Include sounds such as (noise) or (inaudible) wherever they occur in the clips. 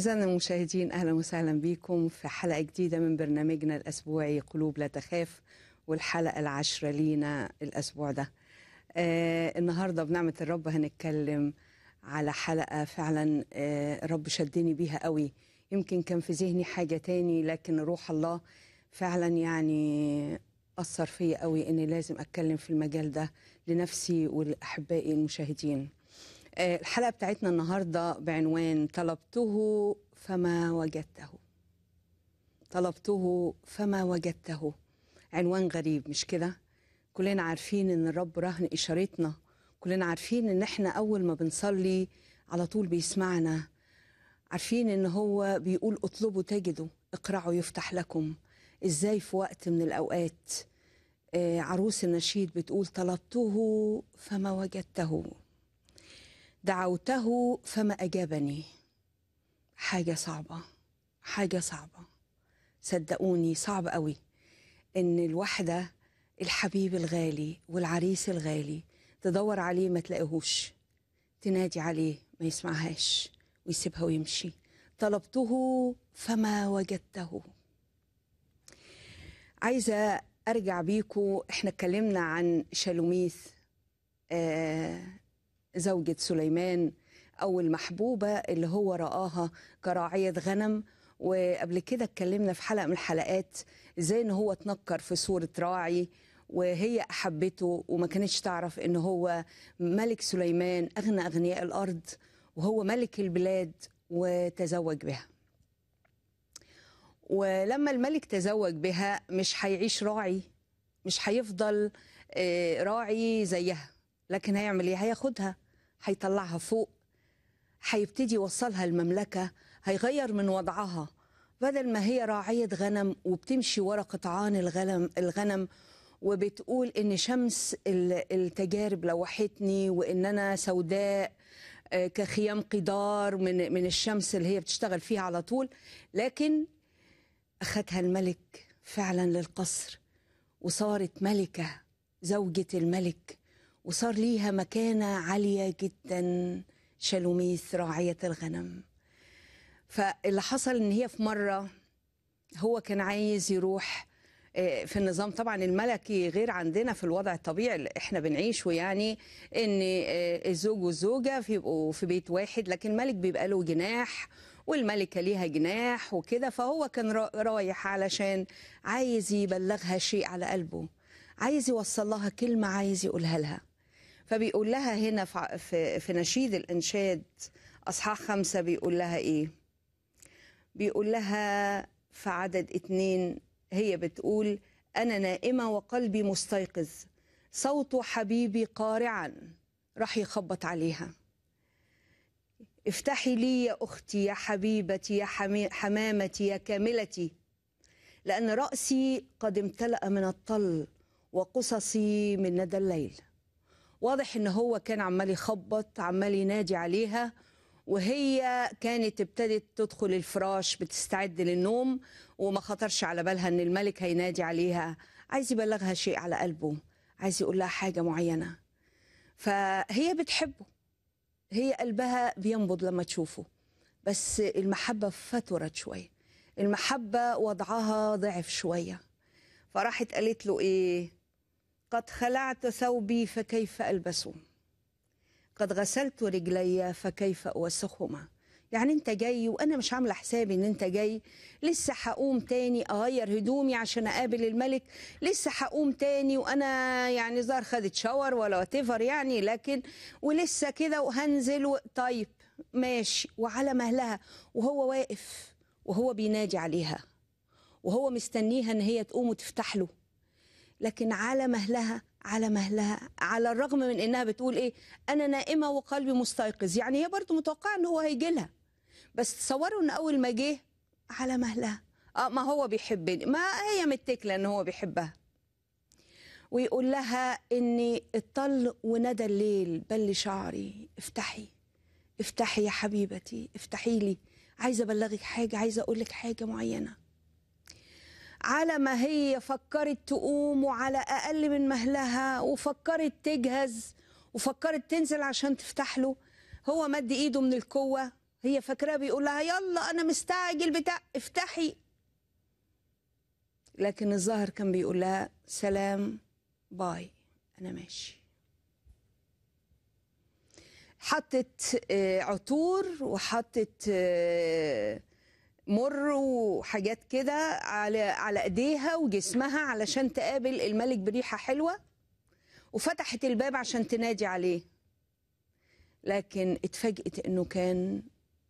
أعزائنا المشاهدين أهلا وسهلا بكم في حلقة جديدة من برنامجنا الأسبوعي قلوب لا تخاف والحلقة العشرة لينا الأسبوع ده آه النهاردة بنعمة الرب هنتكلم على حلقة فعلا آه الرب شدني بيها قوي يمكن كان في ذهني حاجة تاني لكن روح الله فعلا يعني أثر فيا قوي إني لازم أتكلم في المجال ده لنفسي ولأحبائي المشاهدين آه، الحلقة بتاعتنا النهاردة بعنوان طلبته فما وجدته طلبته فما وجدته عنوان غريب مش كده كلنا عارفين ان الرب رهن اشارتنا كلنا عارفين ان احنا اول ما بنصلي على طول بيسمعنا عارفين ان هو بيقول اطلبوا تجدوا اقرعوا يفتح لكم ازاي في وقت من الاوقات آه، عروس النشيد بتقول طلبته فما وجدته دعوته فما اجابني حاجه صعبه حاجه صعبه صدقوني صعب قوي ان الواحده الحبيب الغالي والعريس الغالي تدور عليه ما تلاقيهوش تنادي عليه ما يسمعهاش ويسيبها ويمشي طلبته فما وجدته عايزه ارجع بيكو احنا اتكلمنا عن شالوميث آه زوجة سليمان أو المحبوبة اللي هو رآها كراعية غنم وقبل كده اتكلمنا في حلقة من الحلقات ازاي ان هو اتنكر في صورة راعي وهي أحبته وما كانتش تعرف ان هو ملك سليمان أغنى أغنياء الأرض وهو ملك البلاد وتزوج بها ولما الملك تزوج بها مش هيعيش راعي مش هيفضل آه، راعي زيها لكن هيعمل ايه هياخدها هيطلعها فوق هيبتدي يوصلها المملكة هيغير من وضعها بدل ما هي راعية غنم وبتمشي ورا قطعان الغنم الغنم وبتقول ان شمس التجارب لوحتني وان انا سوداء آه، كخيام قدار من من الشمس اللي هي بتشتغل فيها على طول لكن اخذها الملك فعلا للقصر وصارت ملكه زوجه الملك وصار ليها مكانة عالية جدا شالوميث راعية الغنم فاللي حصل ان هي في مرة هو كان عايز يروح آه، في النظام طبعا الملكي غير عندنا في الوضع الطبيعي اللي احنا بنعيشه يعني ان آه، الزوج والزوجه بيبقوا في بيت واحد لكن الملك بيبقى له جناح والملكه ليها جناح وكده فهو كان رايح علشان عايز يبلغها شيء على قلبه عايز يوصل لها كلمه عايز يقولها لها فبيقول لها هنا في, في نشيد الإنشاد أصحاح خمسة بيقول لها إيه بيقول لها في عدد اثنين هي بتقول أنا نائمة وقلبي مستيقظ صوت حبيبي قارعا راح يخبط عليها افتحي لي يا أختي يا حبيبتي يا حمامتي يا كاملتي لأن رأسي قد امتلأ من الطل وقصصي من ندى الليل واضح ان هو كان عمال يخبط عمال ينادي عليها وهي كانت ابتدت تدخل الفراش بتستعد للنوم وما خطرش على بالها ان الملك هينادي عليها عايز يبلغها شيء على قلبه عايز يقول لها حاجه معينه فهي بتحبه هي قلبها بينبض لما تشوفه بس المحبه فترت شويه المحبه وضعها ضعف شويه فراحت قالت له ايه قد خلعت ثوبي فكيف ألبسه قد غسلت رجلي فكيف أوسخهما يعني انت جاي وانا مش عامله حسابي ان انت جاي لسه هقوم تاني اغير هدومي عشان اقابل الملك لسه هقوم تاني وانا يعني زار خدت شاور ولا واتيفر يعني لكن ولسه كده وهنزل و... طيب ماشي وعلى مهلها وهو واقف وهو بينادي عليها وهو مستنيها ان هي تقوم وتفتح له لكن على مهلها على مهلها على الرغم من انها بتقول ايه انا نائمه وقلبي مستيقظ يعني هي برضه متوقعه ان هو هيجي لها بس تصوروا ان اول ما جه على مهلها اه ما هو بيحبني ما هي متكله ان هو بيحبها ويقول لها اني اطل وندى الليل بل شعري افتحي افتحي يا حبيبتي افتحي لي عايزه ابلغك حاجه عايزه اقول لك حاجه معينه على ما هي فكرت تقوم وعلى أقل من مهلها وفكرت تجهز وفكرت تنزل عشان تفتح له هو مد إيده من الكوة هي فاكراه بيقول لها يلا أنا مستعجل بتاع افتحي لكن الظاهر كان بيقول لها سلام باي أنا ماشي حطت آه، عطور وحطت آه، مر وحاجات كده على على ايديها وجسمها علشان تقابل الملك بريحه حلوه وفتحت الباب عشان تنادي عليه لكن اتفاجئت انه كان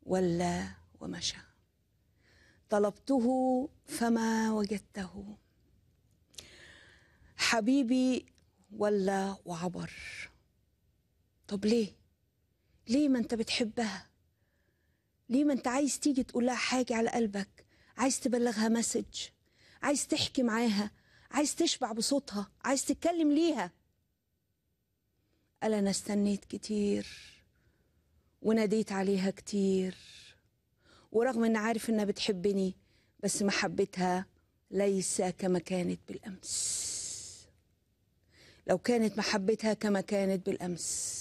ولى ومشى طلبته فما وجدته حبيبي ولى وعبر طب ليه ليه ما انت بتحبها ليه ما انت عايز تيجي تقول لها حاجه على قلبك عايز تبلغها مسج عايز تحكي معاها عايز تشبع بصوتها عايز تتكلم ليها قال انا استنيت كتير وناديت عليها كتير ورغم ان عارف انها بتحبني بس محبتها ليس كما كانت بالامس لو كانت محبتها كما كانت بالامس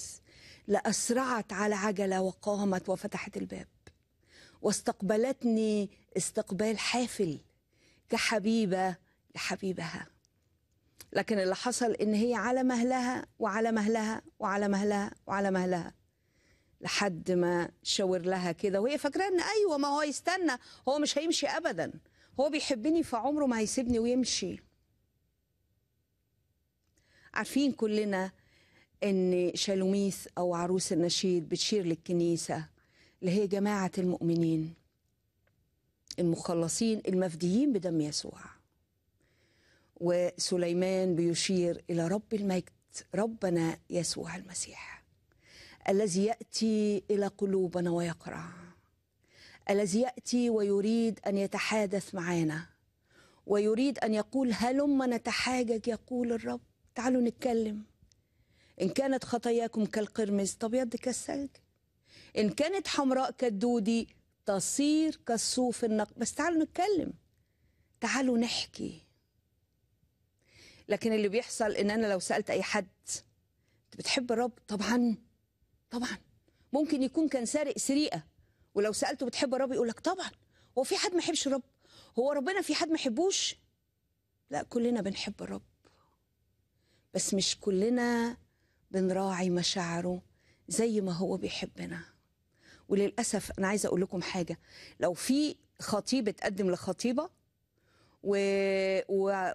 لاسرعت على عجله وقامت وفتحت الباب واستقبلتني استقبال حافل كحبيبه لحبيبها لكن اللي حصل ان هي على مهلها وعلى مهلها وعلى مهلها وعلى مهلها لحد ما شاور لها كده وهي فاكره ان ايوه ما هو يستنى هو مش هيمشي ابدا هو بيحبني فعمره ما هيسيبني ويمشي عارفين كلنا ان شالوميس او عروس النشيد بتشير للكنيسه اللي هي جماعة المؤمنين المخلصين المفديين بدم يسوع وسليمان بيشير إلى رب المجد ربنا يسوع المسيح الذي يأتي إلى قلوبنا ويقرع الذي يأتي ويريد أن يتحادث معنا ويريد أن يقول هلم نتحاجج يقول الرب تعالوا نتكلم إن كانت خطاياكم كالقرمز طب يد كالثلج إن كانت حمراء كالدودي تصير كالصوف النق بس تعالوا نتكلم تعالوا نحكي لكن اللي بيحصل إن أنا لو سألت أي حد أنت بتحب الرب طبعا طبعا ممكن يكون كان سارق سريقة ولو سألته بتحب الرب يقول لك طبعا هو في حد ما يحبش الرب هو ربنا في حد ما يحبوش لا كلنا بنحب الرب بس مش كلنا بنراعي مشاعره زي ما هو بيحبنا وللاسف انا عايزه اقول لكم حاجه لو في خطيب اتقدم لخطيبه و...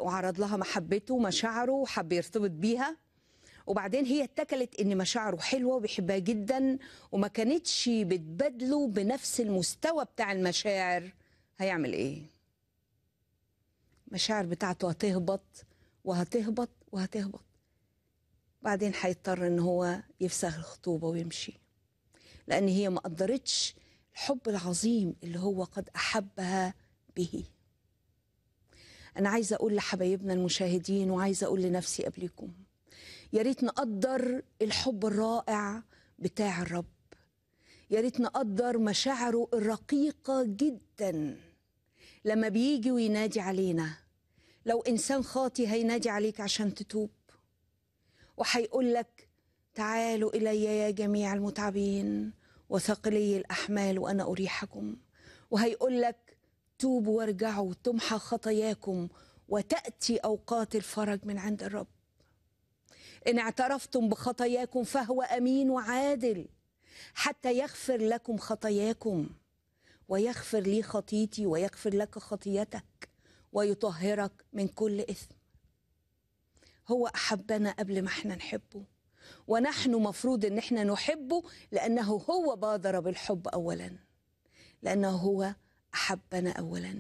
وعرض لها محبته ومشاعره وحب يرتبط بيها وبعدين هي اتكلت ان مشاعره حلوه وبيحبها جدا وما كانتش بتبادله بنفس المستوى بتاع المشاعر هيعمل ايه المشاعر بتاعته هتهبط وهتهبط وهتهبط بعدين هيضطر ان هو يفسخ الخطوبه ويمشي لأن هي ما قدرتش الحب العظيم اللي هو قد أحبها به أنا عايزة أقول لحبايبنا المشاهدين وعايزة أقول لنفسي قبلكم يا ريت نقدر الحب الرائع بتاع الرب يا ريت نقدر مشاعره الرقيقة جدا لما بيجي وينادي علينا لو إنسان خاطي هينادي عليك عشان تتوب وهيقول لك تعالوا إلي يا جميع المتعبين وثقلي الأحمال وأنا أريحكم وهيقول لك توبوا وارجعوا تمحى خطاياكم وتأتي أوقات الفرج من عند الرب إن اعترفتم بخطاياكم فهو أمين وعادل حتى يغفر لكم خطاياكم ويغفر لي خطيتي ويغفر لك خطيتك ويطهرك من كل إثم هو أحبنا قبل ما احنا نحبه ونحن مفروض ان احنا نحبه لانه هو بادر بالحب اولا لانه هو احبنا اولا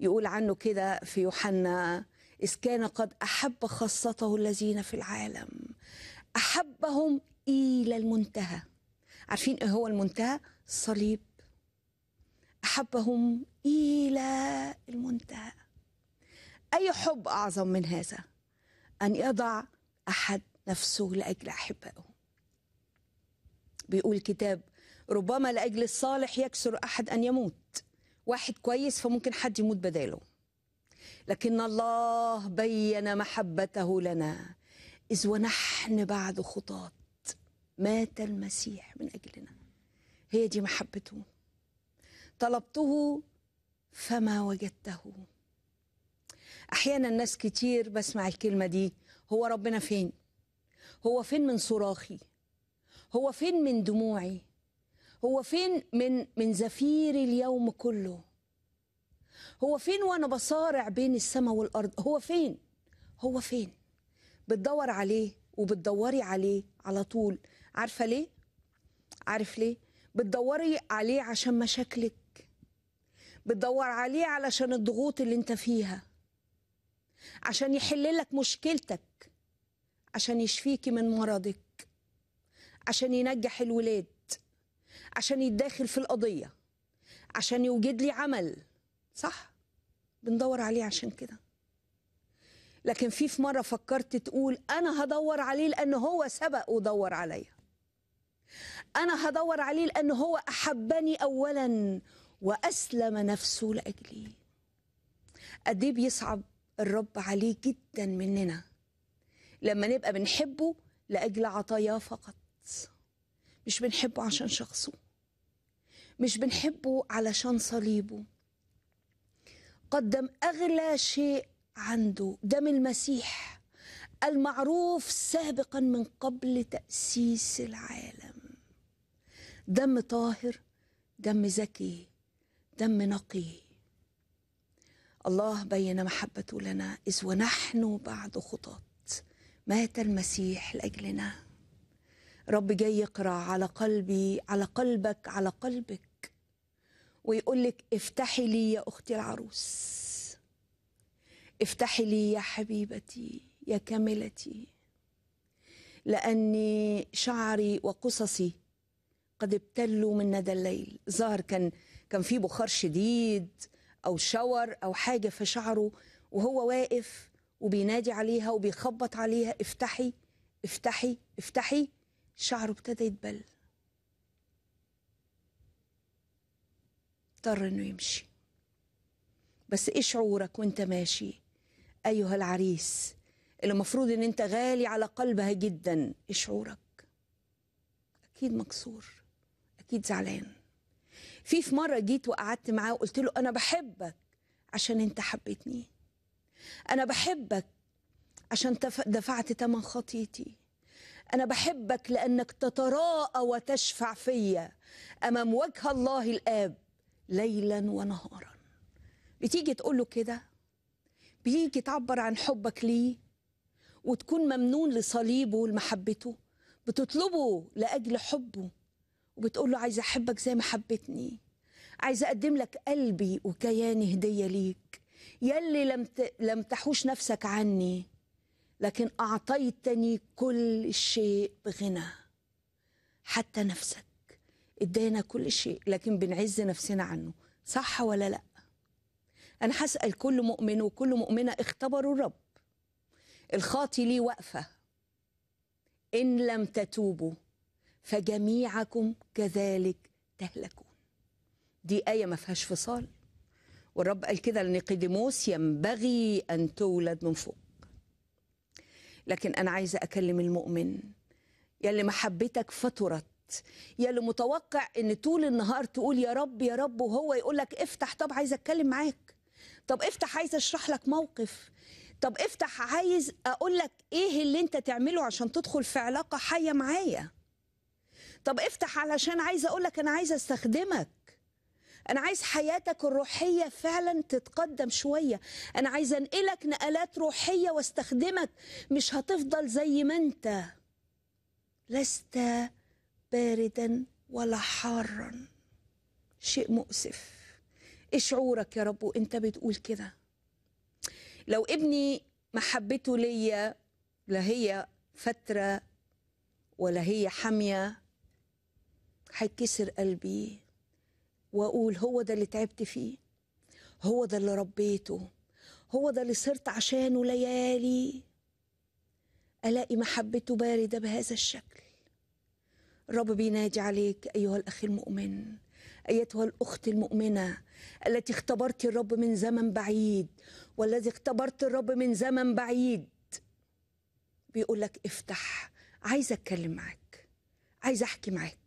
يقول عنه كده في يوحنا اذ كان قد احب خاصته الذين في العالم احبهم الى المنتهى عارفين ايه هو المنتهى الصليب احبهم الى المنتهى اي حب اعظم من هذا ان يضع احد نفسه لاجل احبائه بيقول الكتاب ربما لاجل الصالح يكسر احد ان يموت واحد كويس فممكن حد يموت بداله لكن الله بين محبته لنا اذ ونحن بعد خطاة مات المسيح من اجلنا هي دي محبته طلبته فما وجدته احيانا ناس كتير بسمع الكلمه دي هو ربنا فين هو فين من صراخي هو فين من دموعي هو فين من من زفيري اليوم كله هو فين وانا بصارع بين السماء والارض هو فين هو فين بتدور عليه وبتدوري عليه على طول عارفه ليه عارف ليه بتدوري عليه عشان مشاكلك بتدور عليه علشان الضغوط اللي انت فيها عشان يحل لك مشكلتك عشان يشفيكي من مرضك عشان ينجح الولاد عشان يتداخل في القضية عشان يوجد لي عمل صح بندور عليه عشان كده لكن في في مرة فكرت تقول أنا هدور عليه لأن هو سبق ودور عليا أنا هدور عليه لأن هو أحبني أولا وأسلم نفسه لأجلي قد بيصعب الرب عليه جدا مننا لما نبقى بنحبه لاجل عطاياه فقط مش بنحبه عشان شخصه مش بنحبه علشان صليبه قدم اغلى شيء عنده دم المسيح المعروف سابقا من قبل تاسيس العالم دم طاهر دم زكي دم نقي الله بين محبته لنا اذ ونحن بعد خطاه مات المسيح لاجلنا رب جاي يقرا على قلبي على قلبك على قلبك ويقول لك افتحي لي يا اختي العروس افتحي لي يا حبيبتي يا كاملتي لاني شعري وقصصي قد ابتلوا من ندى الليل ظهر كان كان في بخار شديد او شاور او حاجه في شعره وهو واقف وبينادي عليها وبيخبط عليها افتحي افتحي افتحي شعره ابتدى يتبل اضطر انه يمشي بس ايه شعورك وانت ماشي ايها العريس اللي المفروض ان انت غالي على قلبها جدا ايه شعورك اكيد مكسور اكيد زعلان في في مره جيت وقعدت معاه وقلت له انا بحبك عشان انت حبيتني أنا بحبك عشان دفعت تمن خطيتي أنا بحبك لأنك تتراءى وتشفع فيا أمام وجه الله الآب ليلا ونهارا بتيجي تقول له كده بيجي تعبر عن حبك ليه وتكون ممنون لصليبه ولمحبته بتطلبه لأجل حبه وبتقول له عايزة أحبك زي ما حبتني عايزة أقدم لك قلبي وكياني هدية ليك يلي لم لم تحوش نفسك عني لكن أعطيتني كل شيء بغنى حتى نفسك ادانا كل شيء لكن بنعز نفسنا عنه صح ولا لا أنا هسأل كل مؤمن وكل مؤمنة اختبروا الرب الخاطي ليه وقفة إن لم تتوبوا فجميعكم كذلك تهلكون دي آية ما فيهاش فصال والرب قال كده لنيقيديموس ينبغي أن تولد من فوق لكن أنا عايزة أكلم المؤمن يلي محبتك فطرت يلي متوقع ان طول النهار تقول يا رب يا رب وهو يقول لك افتح طب عايز اتكلم معاك طب افتح عايز اشرح لك موقف طب افتح عايز اقول لك ايه اللي انت تعمله عشان تدخل في علاقه حيه معايا طب افتح علشان عايز اقول لك انا عايز استخدمك انا عايز حياتك الروحيه فعلا تتقدم شويه انا عايز انقلك نقلات روحيه واستخدمك مش هتفضل زي ما انت لست باردا ولا حارا شيء مؤسف ايه شعورك يا رب وانت بتقول كده لو ابني محبته ليا لا هي فتره ولا هي حاميه هيتكسر قلبي واقول هو ده اللي تعبت فيه هو ده اللي ربيته هو ده اللي صرت عشانه ليالي الاقي محبته بارده بهذا الشكل الرب بينادي عليك ايها الاخ المؤمن ايتها الاخت المؤمنه التي اختبرت الرب من زمن بعيد والذي اختبرت الرب من زمن بعيد بيقول لك افتح عايز اتكلم معاك عايز احكي معاك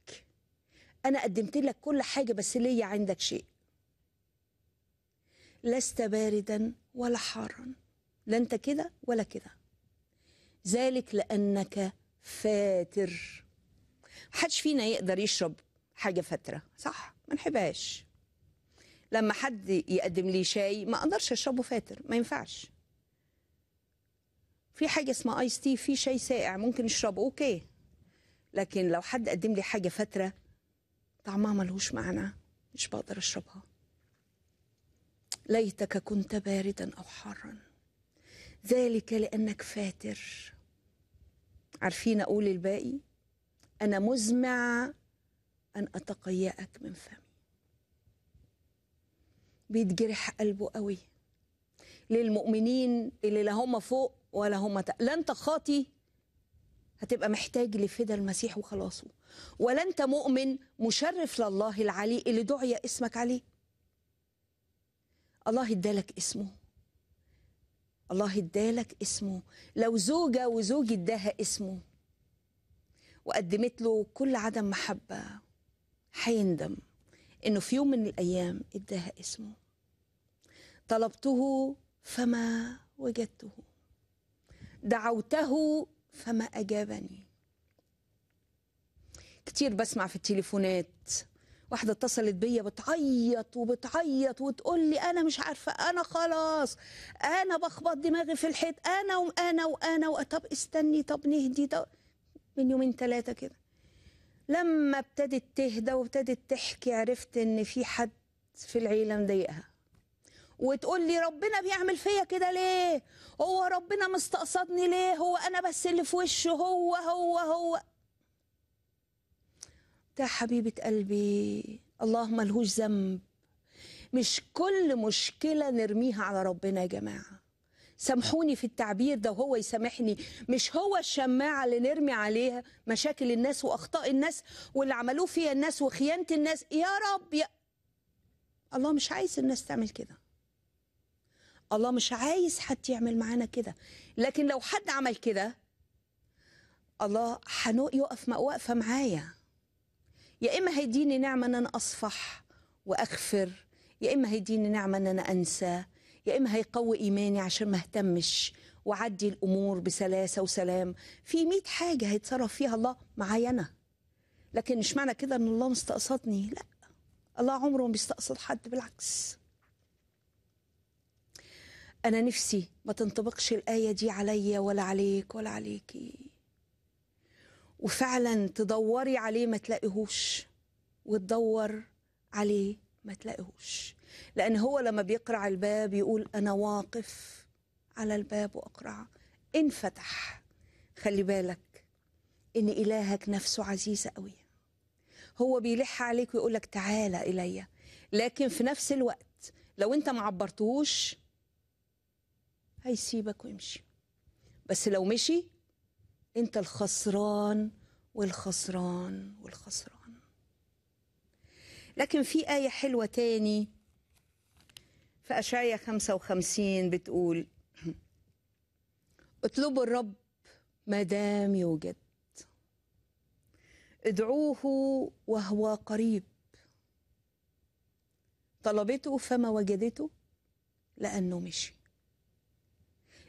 أنا قدمت لك كل حاجة بس ليا عندك شيء لست باردا ولا حارا لا أنت كده ولا كده ذلك لأنك فاتر محدش فينا يقدر يشرب حاجة فاترة صح ما نحبهاش لما حد يقدم لي شاي ما اقدرش اشربه فاتر ما ينفعش في حاجه اسمها ايس تي في شاي ساقع ممكن اشربه اوكي لكن لو حد قدم لي حاجه فاتره طعمها ملوش معنى مش بقدر أشربها ليتك كنت باردا أو حارا ذلك لأنك فاتر عارفين أقول الباقي أنا مزمع أن أتقيأك من فمي بيتجرح قلبه قوي للمؤمنين اللي لا هم فوق ولا هم تحت انت خاطي هتبقى محتاج لفدا المسيح وخلاصه ولا انت مؤمن مشرف لله العلي اللي دعي اسمك عليه الله ادالك اسمه الله ادالك اسمه لو زوجة وزوج اداها اسمه وقدمت له كل عدم محبة هيندم انه في يوم من الايام اداها اسمه طلبته فما وجدته دعوته فما أجابني كتير بسمع في التليفونات واحدة اتصلت بيا بتعيط وبتعيط وتقول لي أنا مش عارفة أنا خلاص أنا بخبط دماغي في الحيط أنا وأنا وأنا, طب استني طب نهدي طب من يومين ثلاثة كده لما ابتدت تهدى وابتدت تحكي عرفت إن في حد في العيلة مضايقها وتقول لي ربنا بيعمل فيا كده ليه هو ربنا مستقصدني ليه هو انا بس اللي في وشه هو هو هو ده حبيبه قلبي الله ملهوش ذنب مش كل مشكله نرميها على ربنا يا جماعه سامحوني في التعبير ده وهو يسامحني مش هو الشماعة اللي نرمي عليها مشاكل الناس وأخطاء الناس واللي عملوه فيها الناس وخيانة الناس يا رب يا الله مش عايز الناس تعمل كده الله مش عايز حد يعمل معانا كده لكن لو حد عمل كده الله حنوق يقف واقفه معايا يا اما هيديني نعمه ان انا اصفح واغفر يا اما هيديني نعمه ان انا انسى يا اما هيقوي ايماني عشان ما اهتمش واعدي الامور بسلاسه وسلام في 100 حاجه هيتصرف فيها الله معايا انا لكن مش معنى كده ان الله مستقصدني لا الله عمره ما بيستقصد حد بالعكس أنا نفسي ما تنطبقش الآية دي عليا ولا عليك ولا عليكي وفعلا تدوري عليه ما تلاقيهوش وتدور عليه ما تلاقيهوش لأن هو لما بيقرع الباب يقول أنا واقف على الباب وأقرع إن فتح خلي بالك إن إلهك نفسه عزيزة قوي هو بيلح عليك ويقولك تعالى إليّ لكن في نفس الوقت لو انت ما عبرتوش هيسيبك ويمشي بس لو مشي انت الخسران والخسران والخسران لكن في آية حلوة تاني في أشعية 55 بتقول اطلبوا الرب ما دام يوجد ادعوه وهو قريب طلبته فما وجدته لأنه مشي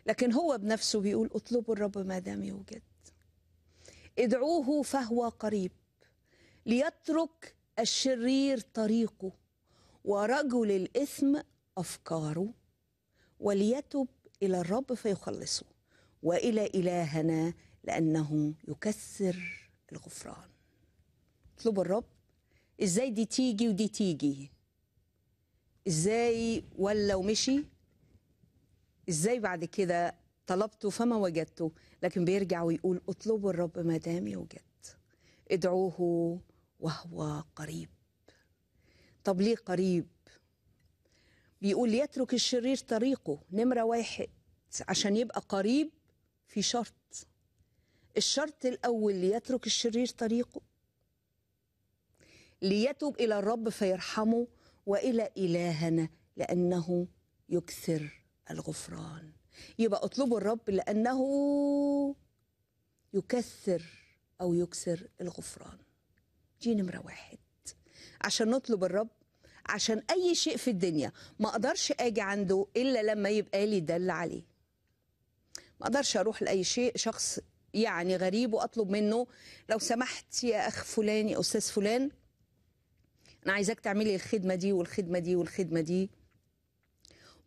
لكن هو بنفسه بيقول اطلبوا الرب ما دام يوجد ادعوه فهو قريب ليترك الشرير طريقه ورجل الإثم أفكاره وليتب إلى الرب فيخلصه وإلى إلهنا لأنه يكسر الغفران اطلبوا الرب ازاي دي تيجي ودي تيجي ازاي ولا ومشي ازاي بعد كده طلبته فما وجدته لكن بيرجع ويقول اطلبوا الرب ما دام يوجد ادعوه وهو قريب طب ليه قريب بيقول يترك الشرير طريقه نمرة واحد عشان يبقى قريب في شرط الشرط الأول ليترك الشرير طريقه ليتوب إلى الرب فيرحمه وإلى إلهنا لأنه يكثر الغفران يبقى اطلبوا الرب لأنه يكثر أو يكسر الغفران دي نمرة واحد عشان نطلب الرب عشان أي شيء في الدنيا ما أقدرش أجي عنده إلا لما يبقى لي دل عليه ما أقدرش أروح لأي شيء شخص يعني غريب وأطلب منه لو سمحت يا أخ فلان يا أستاذ فلان أنا عايزاك تعملي الخدمة دي والخدمة دي والخدمة دي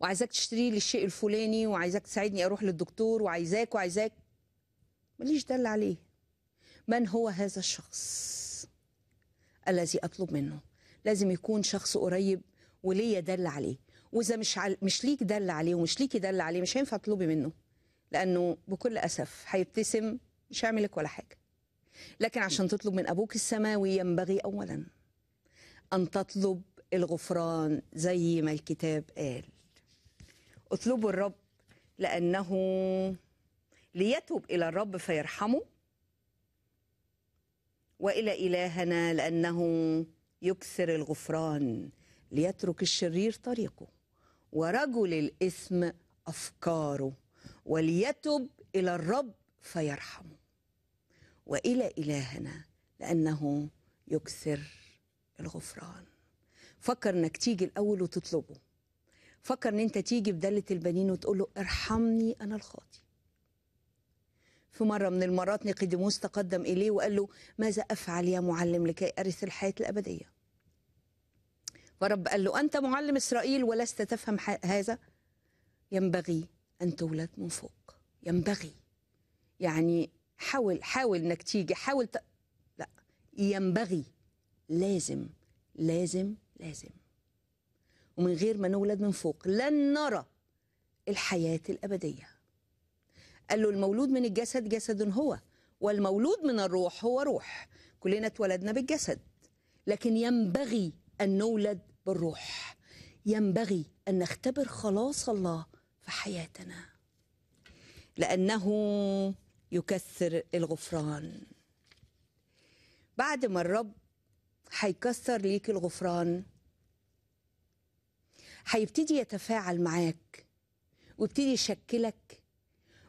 وعايزاك تشتري لي الشيء الفلاني وعايزاك تساعدني اروح للدكتور وعايزاك وعايزاك ماليش دل عليه من هو هذا الشخص الذي اطلب منه لازم يكون شخص قريب وليا دل عليه واذا مش عل... مش ليك دل عليه ومش ليكي دل عليه مش هينفع تطلبي منه لانه بكل اسف هيبتسم مش هيعمل لك ولا حاجه لكن عشان تطلب من ابوك السماوي ينبغي اولا ان تطلب الغفران زي ما الكتاب قال اطلبوا الرب لأنه ليتوب إلى الرب فيرحمه وإلى إلهنا لأنه يكسر الغفران ليترك الشرير طريقه ورجل الإثم أفكاره وليتب إلى الرب فيرحمه وإلى إلهنا لأنه يكسر الغفران فكر انك تيجي الاول وتطلبه فكر ان انت تيجي في دله البنين وتقول له ارحمني انا الخاطي في مره من المرات نقدموس تقدم اليه وقال له ماذا افعل يا معلم لكي ارث الحياه الابديه فرب قال له انت معلم اسرائيل ولست تفهم هذا ينبغي ان تولد من فوق ينبغي يعني حاول حاول انك تيجي حاول ت... لا ينبغي لازم لازم لازم ومن غير ما نولد من فوق لن نرى الحياة الأبدية قال له المولود من الجسد جسد هو والمولود من الروح هو روح كلنا اتولدنا بالجسد لكن ينبغي أن نولد بالروح ينبغي أن نختبر خلاص الله في حياتنا لأنه يكثر الغفران بعد ما الرب هيكثر ليك الغفران هيبتدي يتفاعل معاك ويبتدي يشكلك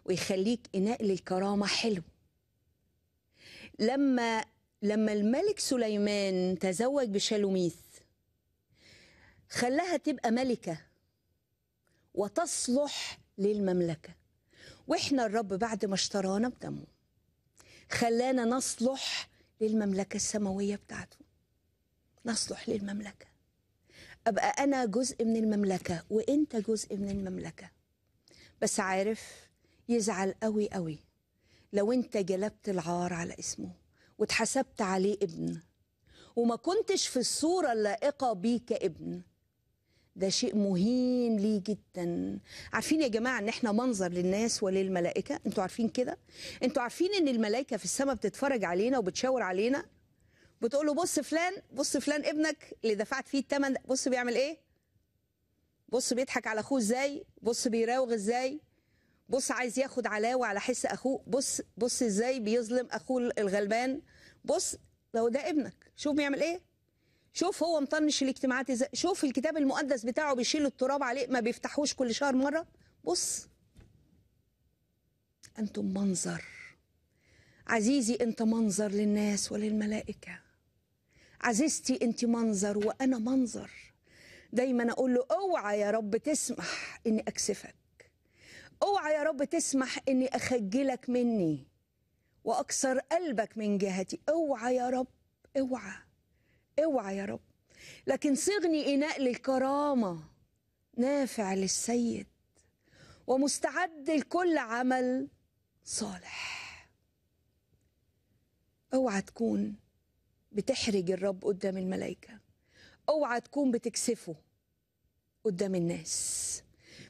ويخليك إناء للكرامة حلو لما لما الملك سليمان تزوج بشالوميث خلاها تبقى ملكة وتصلح للمملكة واحنا الرب بعد ما اشترانا بدمه خلانا نصلح للمملكة السماوية بتاعته نصلح للمملكة ابقى انا جزء من المملكه وانت جزء من المملكه بس عارف يزعل قوي قوي لو انت جلبت العار على اسمه واتحسبت عليه ابن وما كنتش في الصوره اللائقه بيه كابن ده شيء مهين ليه جدا عارفين يا جماعه ان احنا منظر للناس وللملائكه انتوا عارفين كده انتوا عارفين ان الملائكه في السماء بتتفرج علينا وبتشاور علينا بتقول له بص فلان بص فلان ابنك اللي دفعت فيه الثمن بص بيعمل ايه بص بيضحك على اخوه ازاي بص بيراوغ ازاي بص عايز ياخد علاوه على حس اخوه بص بص ازاي بيظلم اخوه الغلبان بص لو ده ابنك شوف بيعمل ايه شوف هو مطنش الاجتماعات ازاي شوف الكتاب المقدس بتاعه بيشيل التراب عليه ما بيفتحوش كل شهر مره بص انتم منظر عزيزي انت منظر للناس وللملائكه عزيزتي انت منظر وانا منظر دايما اقول له اوعى يا رب تسمح اني اكسفك اوعى يا رب تسمح اني اخجلك مني واكسر قلبك من جهتي اوعى يا رب اوعى اوعى يا رب لكن صغني اناء للكرامه نافع للسيد ومستعد لكل عمل صالح اوعى تكون بتحرج الرب قدام الملائكة اوعى تكون بتكسفه قدام الناس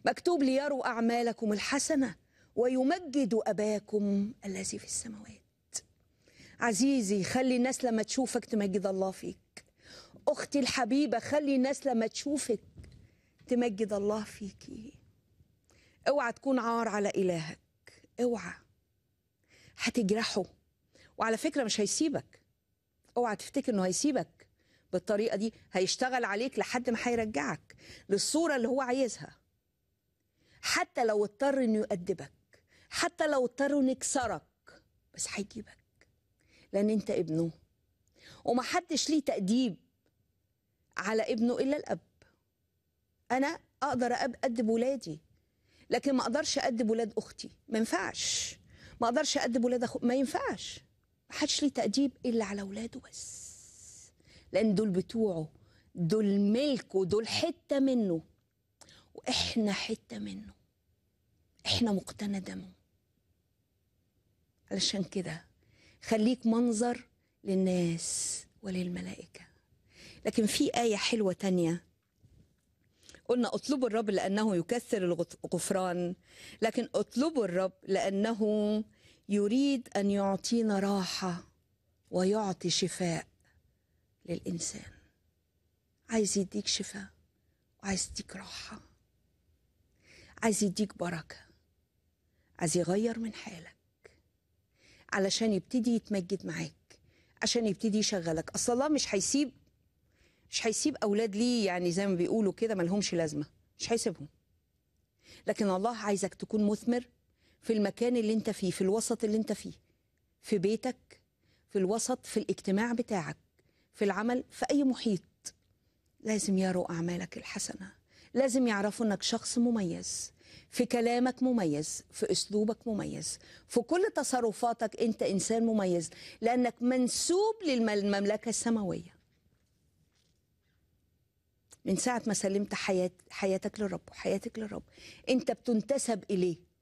مكتوب ليروا أعمالكم الحسنة ويمجدوا أباكم الذي في السماوات عزيزي خلي الناس لما تشوفك تمجد الله فيك أختي الحبيبة خلي الناس لما تشوفك تمجد الله فيكي اوعى تكون عار على إلهك اوعى هتجرحه وعلى فكرة مش هيسيبك اوعى تفتكر انه هيسيبك بالطريقه دي هيشتغل عليك لحد ما هيرجعك للصوره اللي هو عايزها حتى لو اضطر انه يؤدبك حتى لو اضطر انه يكسرك بس هيجيبك لان انت ابنه ومحدش ليه تأديب على ابنه الا الاب انا اقدر ادب ولادي لكن ما اقدرش ادب ولاد اختي ما ينفعش ما اقدرش ادب ولاد اخو ما ينفعش حدش ليه تأديب إلا على أولاده بس لأن دول بتوعه دول ملكه دول حتة منه وإحنا حتة منه إحنا مقتنى دمه علشان كده خليك منظر للناس وللملائكة لكن في آية حلوة تانية قلنا اطلبوا الرب لأنه يكثر الغفران لكن اطلبوا الرب لأنه يريد ان يعطينا راحه ويعطي شفاء للانسان عايز يديك شفاء وعايز يديك راحه عايز يديك بركه عايز يغير من حالك علشان يبتدي يتمجد معاك عشان يبتدي يشغلك اصل الله مش هيسيب مش هيسيب اولاد ليه يعني زي ما بيقولوا كده ملهمش لازمه مش هيسيبهم لكن الله عايزك تكون مثمر في المكان اللي انت فيه في الوسط اللي انت فيه في بيتك في الوسط في الاجتماع بتاعك في العمل في اي محيط لازم يروا اعمالك الحسنه لازم يعرفوا انك شخص مميز في كلامك مميز في اسلوبك مميز في كل تصرفاتك انت انسان مميز لانك منسوب للمملكه السماويه من ساعه ما سلمت حياتك للرب حياتك للرب انت بتنتسب اليه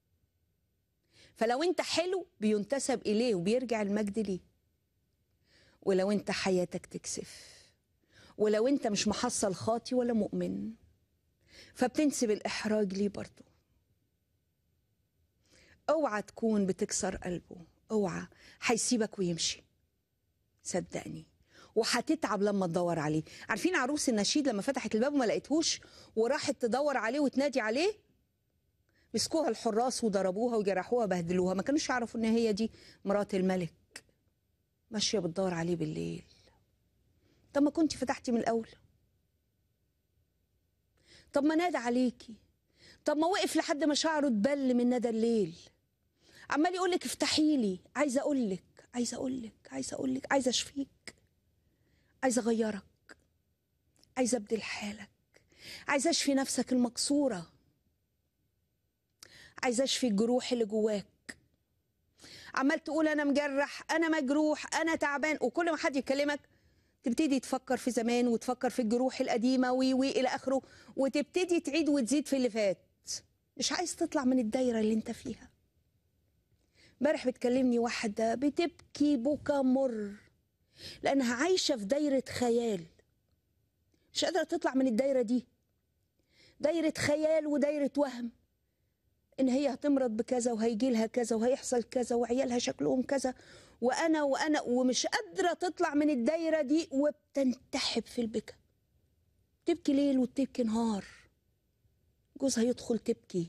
فلو انت حلو بينتسب اليه وبيرجع المجد ليه ولو انت حياتك تكسف ولو انت مش محصل خاطي ولا مؤمن فبتنسب الاحراج ليه برضه اوعى تكون بتكسر قلبه اوعى هيسيبك ويمشي صدقني وهتتعب لما تدور عليه عارفين عروس النشيد لما فتحت الباب وما لقيتهوش وراحت تدور عليه وتنادي عليه مسكوها الحراس وضربوها وجرحوها بهدلوها ما كانوش يعرفوا ان هي دي مرات الملك ماشيه بتدور عليه بالليل طب ما كنت فتحتي من الاول طب ما نادى عليكي طب ما وقف لحد ما شعره اتبل من ندى الليل عمال يقول لك افتحي لي عايزه اقول لك عايزه اقول لك عايزه اقول لك عايزه اشفيك عايزه اغيرك عايزه ابدل حالك عايزه اشفي نفسك المكسوره عايزه اشفي الجروح اللي جواك عمال تقول انا مجرح انا مجروح انا تعبان وكل ما حد يكلمك تبتدي تفكر في زمان وتفكر في الجروح القديمه وي وي الى اخره وتبتدي تعيد وتزيد في اللي فات مش عايز تطلع من الدايره اللي انت فيها امبارح بتكلمني واحده بتبكي بكا مر لانها عايشه في دايره خيال مش قادره تطلع من الدايره دي دايره خيال ودايره وهم ان هي هتمرض بكذا وهيجي لها كذا وهيحصل كذا وعيالها شكلهم كذا وانا وانا ومش قادره تطلع من الدايره دي وبتنتحب في البكاء تبكي ليل وتبكي نهار جوزها يدخل تبكي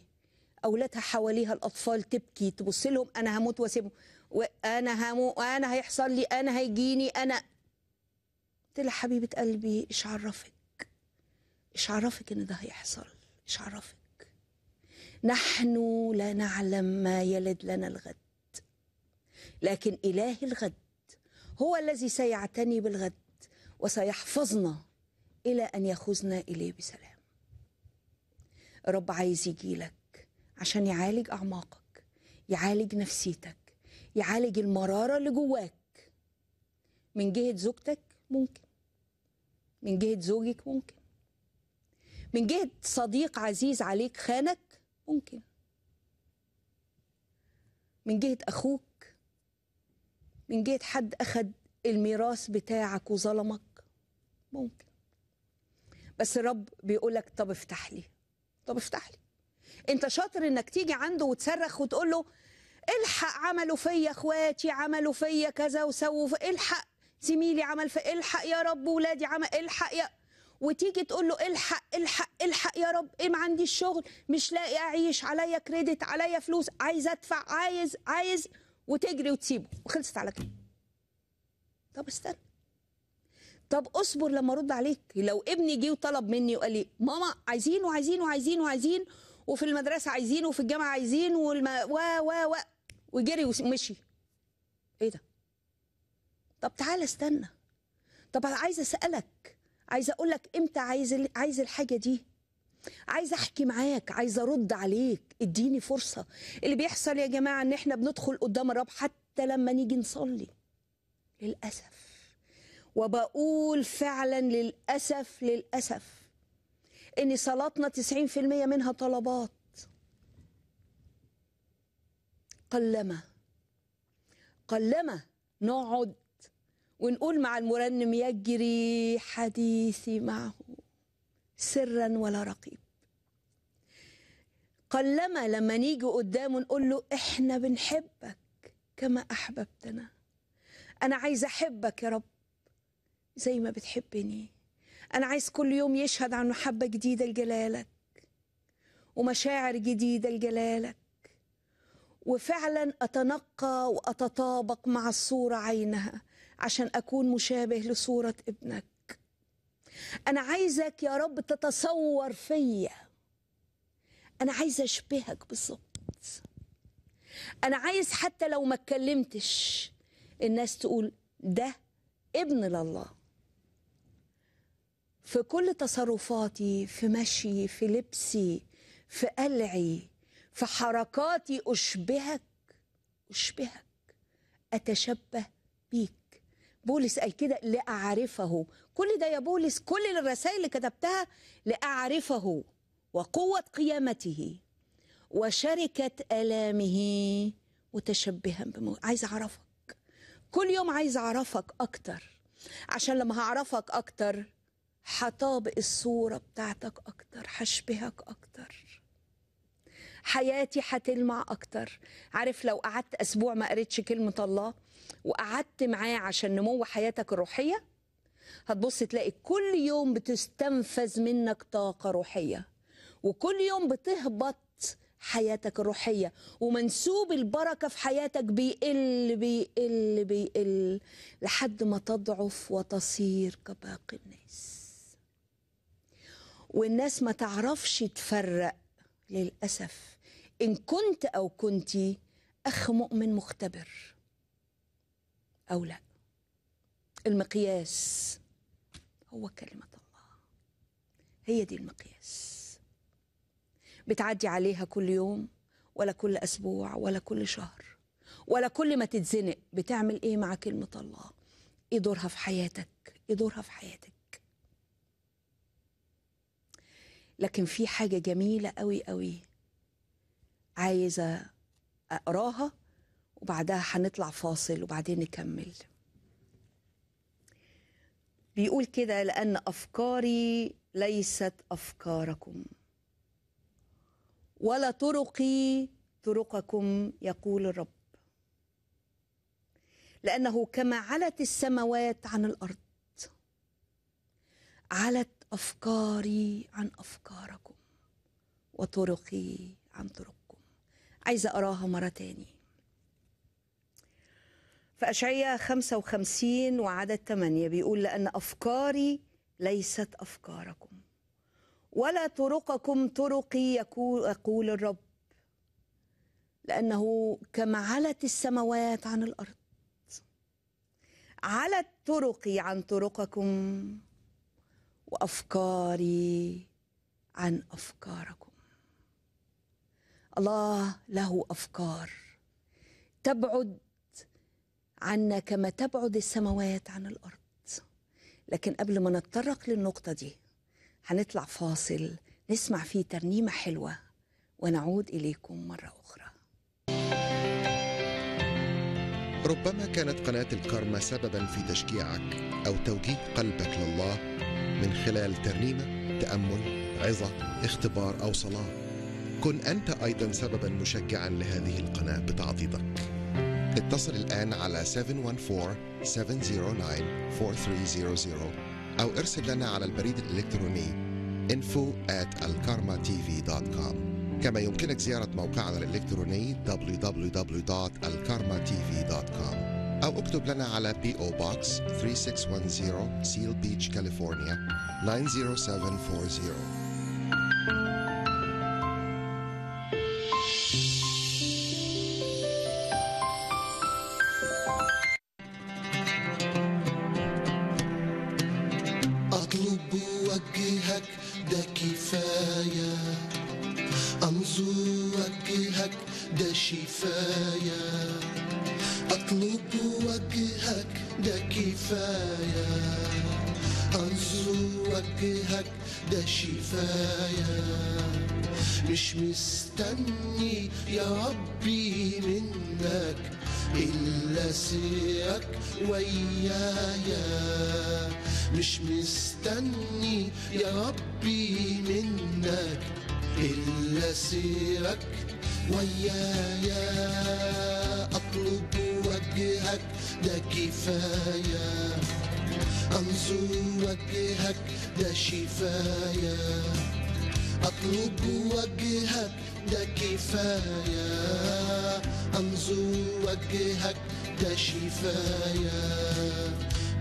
اولادها حواليها الاطفال تبكي تبص لهم انا هموت واسيبهم وانا هموت انا هيحصل لي انا هيجيني انا قلت لها حبيبه قلبي ايش عرفك ايش عرفك ان ده هيحصل ايش عرفك نحن لا نعلم ما يلد لنا الغد لكن إله الغد هو الذي سيعتني بالغد وسيحفظنا إلى أن يخوزنا إليه بسلام رب عايز يجي لك عشان يعالج أعماقك يعالج نفسيتك يعالج المرارة اللي جواك من جهة زوجتك ممكن من جهة زوجك ممكن من جهة صديق عزيز عليك خانك ممكن من جهة أخوك من جهة حد أخد الميراث بتاعك وظلمك ممكن بس الرب بيقولك طب افتح لي طب افتح لي انت شاطر انك تيجي عنده وتصرخ وتقول له الحق عملوا فيا اخواتي عملوا فيا كذا وسووا الحق زميلي عمل في الحق يا رب ولادي عمل الحق يا وتيجي تقول له الحق الحق الحق يا رب ايه ما عنديش شغل مش لاقي اعيش عليا كريدت عليا فلوس عايز ادفع عايز عايز وتجري وتسيبه وخلصت على كده طب استنى طب اصبر لما ارد عليك لو ابني جه وطلب مني وقال لي ماما عايزين وعايزين وعايزين وعايزين وفي المدرسه عايزين وفي الجامعه عايزين و و و وجري ومشي ايه ده طب تعالى استنى طب عايزه اسالك عايزه اقول لك امتى عايز عايز الحاجه دي عايزه احكي معاك عايزه ارد عليك اديني فرصه اللي بيحصل يا جماعه ان احنا بندخل قدام الرب حتى لما نيجي نصلي للاسف وبقول فعلا للاسف للاسف ان صلاتنا 90% منها طلبات قلما قلما نقعد ونقول مع المرنم يجري حديثي معه سرا ولا رقيب قلما لما نيجي قدامه نقول له احنا بنحبك كما احببتنا انا عايز احبك يا رب زي ما بتحبني انا عايز كل يوم يشهد عن محبه جديده لجلالك ومشاعر جديده لجلالك وفعلا اتنقى واتطابق مع الصوره عينها عشان اكون مشابه لصوره ابنك انا عايزك يا رب تتصور فيا انا عايز اشبهك بالظبط انا عايز حتى لو ما اتكلمتش الناس تقول ده ابن لله في كل تصرفاتي في مشيي في لبسي في قلعي في حركاتي اشبهك اشبهك اتشبه بيك بولس قال كده لأعرفه كل ده يا بولس كل الرسائل اللي كتبتها لأعرفه وقوة قيامته وشركة آلامه متشبها بموت عايز أعرفك كل يوم عايز أعرفك أكتر عشان لما هعرفك أكتر هطابق الصورة بتاعتك أكتر هشبهك أكتر حياتي هتلمع أكتر عارف لو قعدت أسبوع ما قريتش كلمة الله وقعدت معاه عشان نمو حياتك الروحيه هتبص تلاقي كل يوم بتستنفذ منك طاقه روحيه وكل يوم بتهبط حياتك الروحيه ومنسوب البركه في حياتك بيقل بيقل بيقل لحد ما تضعف وتصير كباقي الناس والناس ما تعرفش تفرق للاسف ان كنت او كنت اخ مؤمن مختبر أو لا المقياس هو كلمة الله هي دي المقياس بتعدي عليها كل يوم ولا كل أسبوع ولا كل شهر ولا كل ما تتزنق بتعمل إيه مع كلمة الله إيه دورها في حياتك إيه دورها في حياتك لكن في حاجة جميلة قوي قوي عايزة أقراها وبعدها هنطلع فاصل وبعدين نكمل بيقول كده لأن أفكاري ليست أفكاركم ولا طرقي طرقكم يقول الرب لأنه كما علت السماوات عن الأرض علت أفكاري عن أفكاركم وطرقي عن طرقكم عايزة أراها مرة تانية فأشعية 55 وعدد 8 بيقول لأن أفكاري ليست أفكاركم ولا طرقكم طرقي يقول الرب لأنه كما علت السماوات عن الأرض علت طرقي عن طرقكم وأفكاري عن أفكاركم الله له أفكار تبعد عنا كما تبعد السماوات عن الأرض لكن قبل ما نتطرق للنقطة دي هنطلع فاصل نسمع فيه ترنيمة حلوة ونعود إليكم مرة أخرى ربما كانت قناة الكارما سببا في تشجيعك أو توجيه قلبك لله من خلال ترنيمة تأمل عظة اختبار أو صلاة كن أنت أيضا سببا مشجعا لهذه القناة بتعضيدك اتصل الآن على 714-709-4300 أو ارسل لنا على البريد الإلكتروني info at alkarmatv.com كما يمكنك زيارة موقعنا الإلكتروني www.alkarmatv.com أو اكتب لنا على PO Box 3610 Seal Beach, California 90740 كفاية أطلب وجهك ده كفاية أنظر وجهك ده شفاية مش مستني يا ربي منك إلا سيرك ويايا مش مستني يا ربي منك إلا سيرك ويايا أطلب وجهك ده كفاية أنظر وجهك ده شفاية أطلب وجهك ده كفاية أنظر وجهك ده شفاية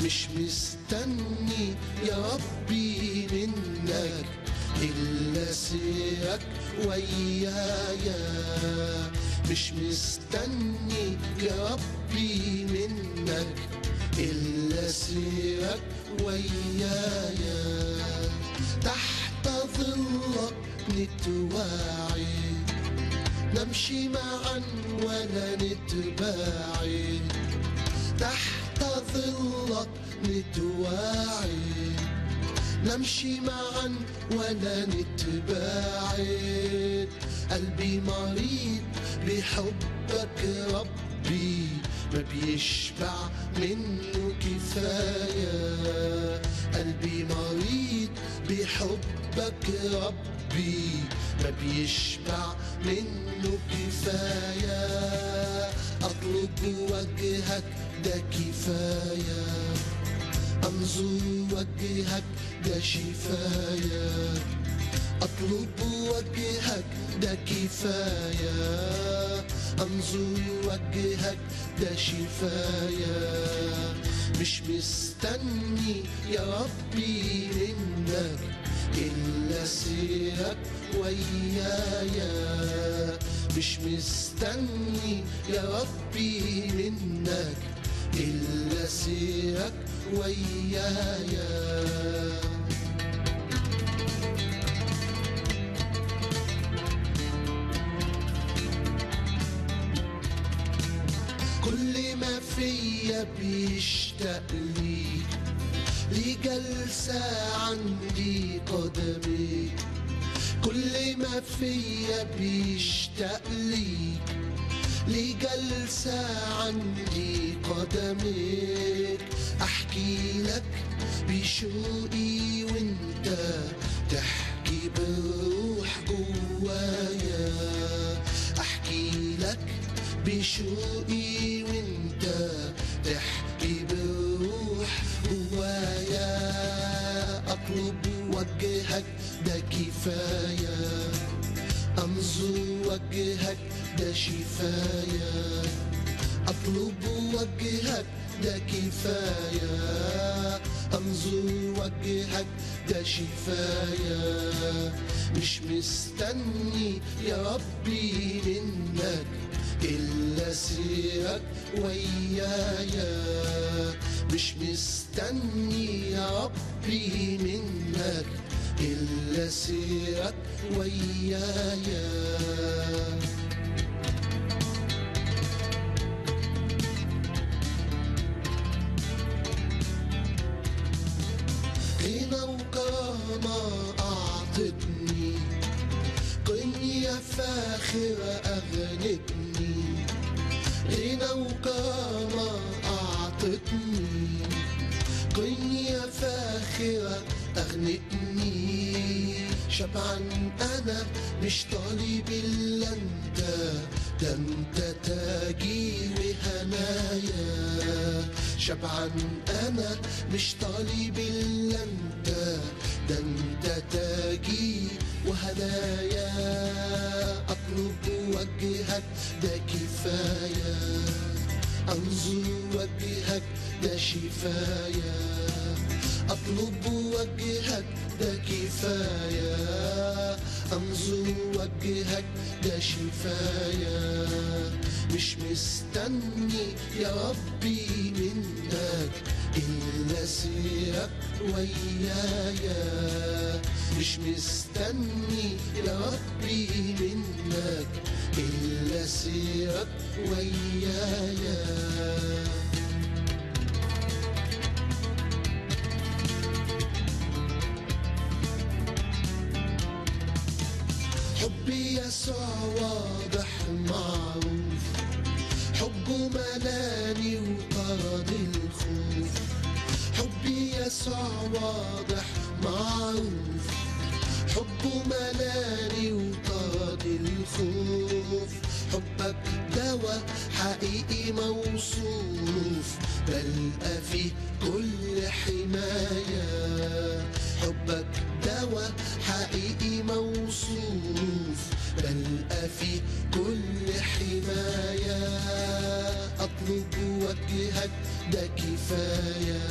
مش مستني يا ربي منك إلا سيرك ويايا مش مستني يا ربي منك إلا سيرك ويايا تحت ظلك نتواعي نمشي معا ولا نتباعد تحت ظلك نتواعد نمشي معا ولا نتباعد قلبي مريض بحبك ربي ما بيشبع منه كفاية قلبي مريض بحبك ربي ما بيشبع منه كفاية أطلب وجهك ده كفاية أنظر وجهك ده شفايا أطلب وجهك ده كفاية أنظر وجهك ده شفايا مش مستني يا ربي منك إلا سيرك ويايا مش مستني يا ربي منك إلا سيرك ويايا كل ما فيا بيشتاق ليك لجلسة عندي قدميك كل ما فيا بيشتاق ليك لجلسة عندي قدميك بحكي لك بشوقي وانت تحكي بروح جوايا احكي لك بشوقي وانت تحكي بروح جوايا اطلب وجهك ده كفايه انظر وجهك ده شفايه اطلب وجهك ده كفاية أنظر وجهك ده شفاية مش مستني يا ربي منك إلا سيرك ويايا مش مستني يا ربي منك إلا سيرك ويايا غنى وكرامة أعطتني قنية فاخرة أغنتني غنى وكرامة أعطتني قنية فاخرة أغنتني شبعان أنا مش طالب إلا أنت ده أنت تاجي وهنايا شبعان انا مش طالب الا انت ده انت تاجي وهدايا اطلب وجهك ده كفايه انظر وجهك ده شفايه اطلب وجهك ده كفايه انظر وجهك ده شفايه مش مستني يا ربي منك إلا سيرك ويايا مش مستني يا ربي منك إلا سيرك ويايا حبي يسوع واضح معروف حب ملاني وطرد الخوف حبي يسوع واضح معروف حب ملاني وطرد الخوف حبك دواء حقيقي موصوف بلقى فيه كل حماية حبك دواء حقيقي موصوف تلقى في كل حماية أطلب وجهك ده كفاية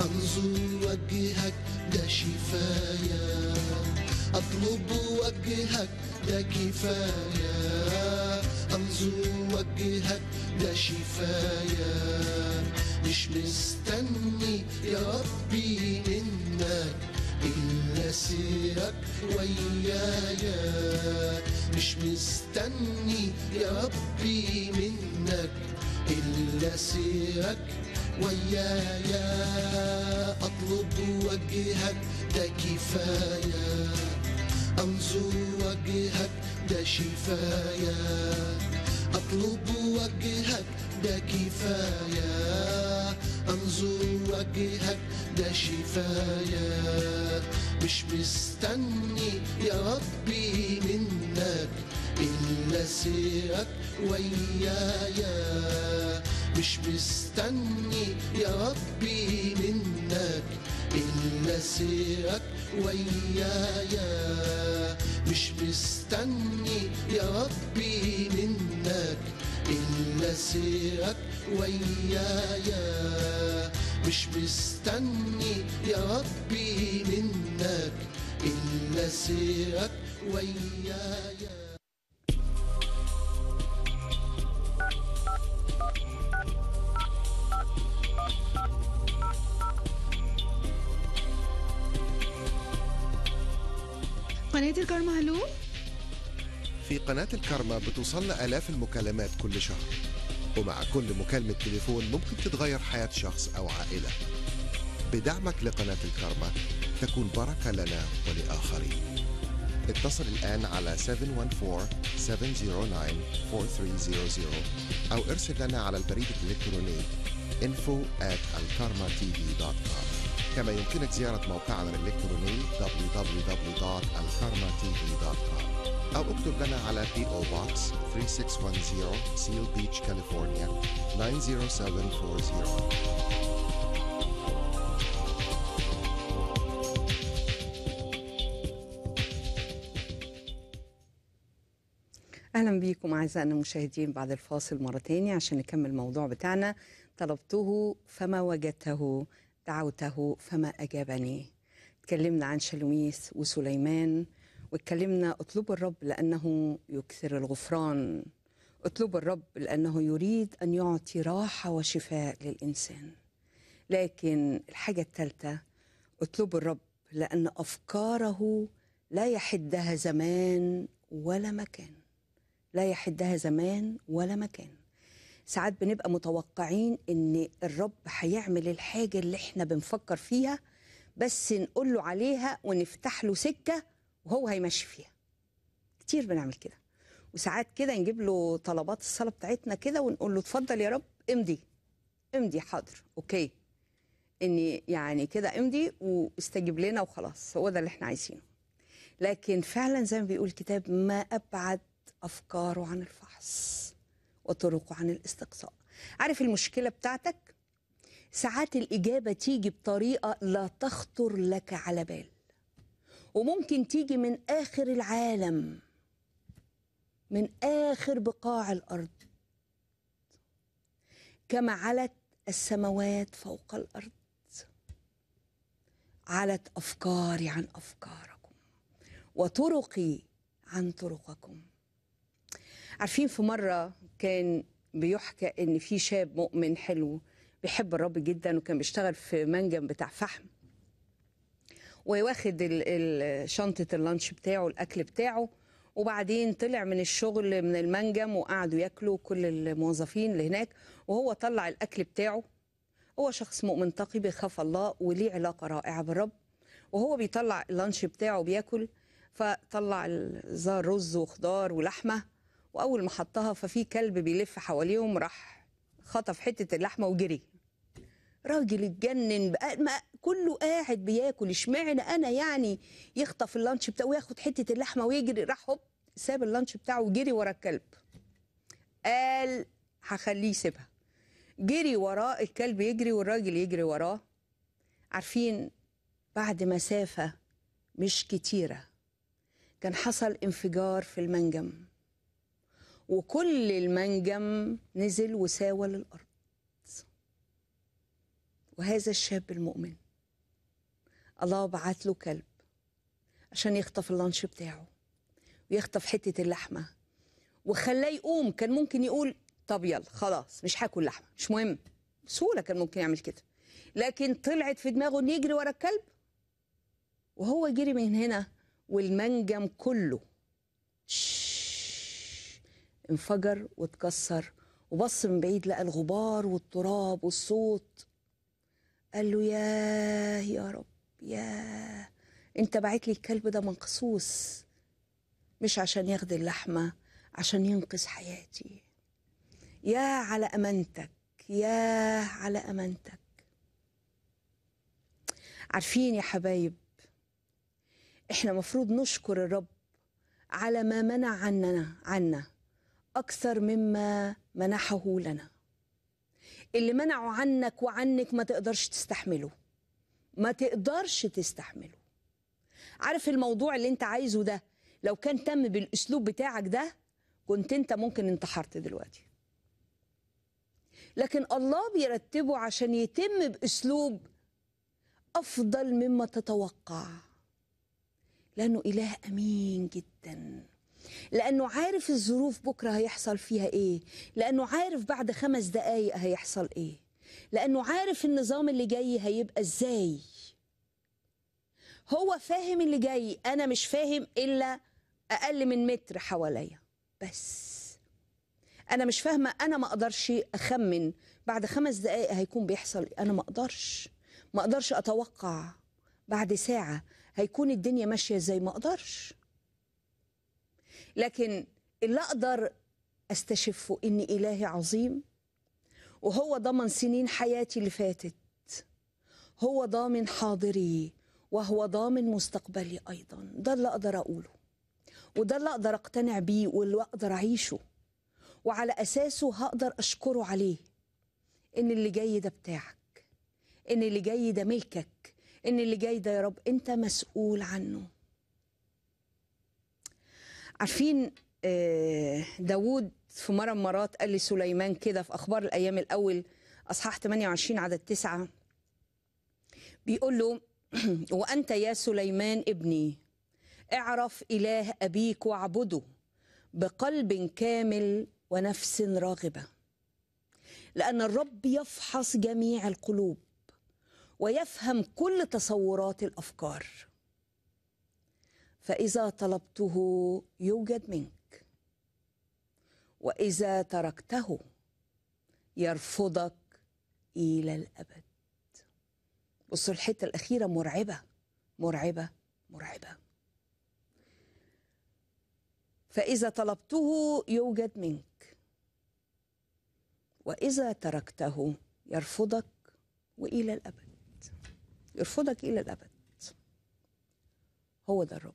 أنظر وجهك ده شفاية أطلب وجهك ده كفاية أنظر وجهك ده شفاية مش مستني يا ربي إنك إلا سيرك ويايا مش مستني يا ربي منك إلا سيرك ويايا أطلب وجهك ده كفاية أنظر وجهك ده شفاية أطلب وجهك ده كفاية أنظر وجهك ده شفايا مش مستني يا ربي منك إلا سيرك ويايا مش مستني يا ربي منك إلا سيرك ويايا مش مستني يا ربي منك إلا سيرك ويايا مش مستني يا ربي منك إلا سيرك ويايا قناة الكرم هلو في قناة الكارما بتوصلنا آلاف المكالمات كل شهر ومع كل مكالمة تليفون ممكن تتغير حياة شخص أو عائلة بدعمك لقناة الكارما تكون بركة لنا ولآخرين اتصل الآن على 714-709-4300 أو ارسل لنا على البريد الإلكتروني info at كما يمكنك زيارة موقعنا الإلكتروني www.alkarmatv.com أو اكتب لنا على PO Box 3610 Seal Beach, California 90740 اهلا بيكم اعزائنا المشاهدين بعد الفاصل مره تاني عشان نكمل الموضوع بتاعنا طلبته فما وجدته دعوته فما اجابني اتكلمنا عن شلوميس وسليمان واتكلمنا اطلبوا الرب لأنه يكثر الغفران اطلبوا الرب لأنه يريد أن يعطي راحة وشفاء للإنسان لكن الحاجة الثالثة اطلبوا الرب لأن أفكاره لا يحدها زمان ولا مكان لا يحدها زمان ولا مكان ساعات بنبقى متوقعين ان الرب هيعمل الحاجه اللي احنا بنفكر فيها بس نقول له عليها ونفتح له سكه وهو هيمشي فيها كتير بنعمل كده وساعات كده نجيب له طلبات الصلاه بتاعتنا كده ونقول له اتفضل يا رب امضي امضي حاضر اوكي اني يعني كده امضي واستجب لنا وخلاص هو ده اللي احنا عايزينه لكن فعلا زي ما بيقول الكتاب ما ابعد افكاره عن الفحص وطرقه عن الاستقصاء عارف المشكله بتاعتك ساعات الاجابه تيجي بطريقه لا تخطر لك على بال وممكن تيجي من آخر العالم من آخر بقاع الأرض كما علت السماوات فوق الأرض علت أفكاري عن أفكاركم وطرقي عن طرقكم عارفين في مرة كان بيحكى إن في شاب مؤمن حلو بيحب الرب جدا وكان بيشتغل في منجم بتاع فحم وواخد شنطه اللانش بتاعه الاكل بتاعه وبعدين طلع من الشغل من المنجم وقعدوا ياكلوا كل الموظفين اللي هناك وهو طلع الاكل بتاعه هو شخص مؤمن تقي بيخاف الله وليه علاقه رائعه بالرب وهو بيطلع اللانش بتاعه بياكل فطلع الزار رز وخضار ولحمه واول ما حطها ففي كلب بيلف حواليهم راح خطف حته اللحمه وجري راجل اتجنن ما كله قاعد بياكل اشمعنى انا يعني يخطف اللانش بتاعه وياخد حته اللحمه ويجري راح هوب ساب اللانش بتاعه وجري ورا الكلب قال هخليه يسيبها جري وراه الكلب يجري والراجل يجري وراه عارفين بعد مسافه مش كتيره كان حصل انفجار في المنجم وكل المنجم نزل وساوى للارض وهذا الشاب المؤمن الله بعت له كلب عشان يخطف اللانش بتاعه ويخطف حتة اللحمة وخلاه يقوم كان ممكن يقول طب يلا خلاص مش هاكل لحمة مش مهم بسهولة كان ممكن يعمل كده لكن طلعت في دماغه انه يجري ورا الكلب وهو جري من هنا والمنجم كله انفجر واتكسر وبص من بعيد لقى الغبار والتراب والصوت قال له ياه يا رب ياه انت بعت لي الكلب ده منقصوص مش عشان ياخد اللحمة عشان ينقذ حياتي ياه على أمانتك ياه على أمانتك عارفين يا حبايب احنا مفروض نشكر الرب على ما منع عننا عنا أكثر مما منحه لنا اللي منعه عنك وعنك ما تقدرش تستحمله ما تقدرش تستحمله عارف الموضوع اللي انت عايزه ده لو كان تم بالاسلوب بتاعك ده كنت انت ممكن انتحرت دلوقتي لكن الله بيرتبه عشان يتم باسلوب افضل مما تتوقع لانه اله امين جدا لانه عارف الظروف بكره هيحصل فيها ايه لانه عارف بعد خمس دقايق هيحصل ايه لانه عارف النظام اللي جاي هيبقى ازاي هو فاهم اللي جاي انا مش فاهم الا اقل من متر حواليا بس انا مش فاهمه انا ما اقدرش اخمن بعد خمس دقائق هيكون بيحصل إيه. انا ما اقدرش ما اقدرش اتوقع بعد ساعه هيكون الدنيا ماشيه ازاي ما اقدرش لكن اللي أقدر أستشفه إن إلهي عظيم وهو ضمن سنين حياتي اللي فاتت هو ضامن حاضري وهو ضامن مستقبلي أيضا ده اللي أقدر أقوله وده اللي أقدر أقتنع بيه واللي أقدر أعيشه وعلى أساسه هقدر أشكره عليه إن اللي جاي ده بتاعك إن اللي جاي ده ملكك إن اللي جاي ده يا رب أنت مسؤول عنه عارفين آه، داوود في مرة مرات قال لسليمان كده في أخبار الأيام الأول أصحاح 28 عدد 9 بيقول له (clears throat) وأنت يا سليمان ابني اعرف إله أبيك واعبده بقلب كامل ونفس راغبة لأن الرب يفحص جميع القلوب ويفهم كل تصورات الأفكار فإذا طلبته يوجد منك وإذا تركته يرفضك إلى الأبد بصوا الحتة الأخيرة مرعبة مرعبة مرعبة فإذا طلبته يوجد منك وإذا تركته يرفضك وإلى الأبد يرفضك إلى الأبد هو ده الرب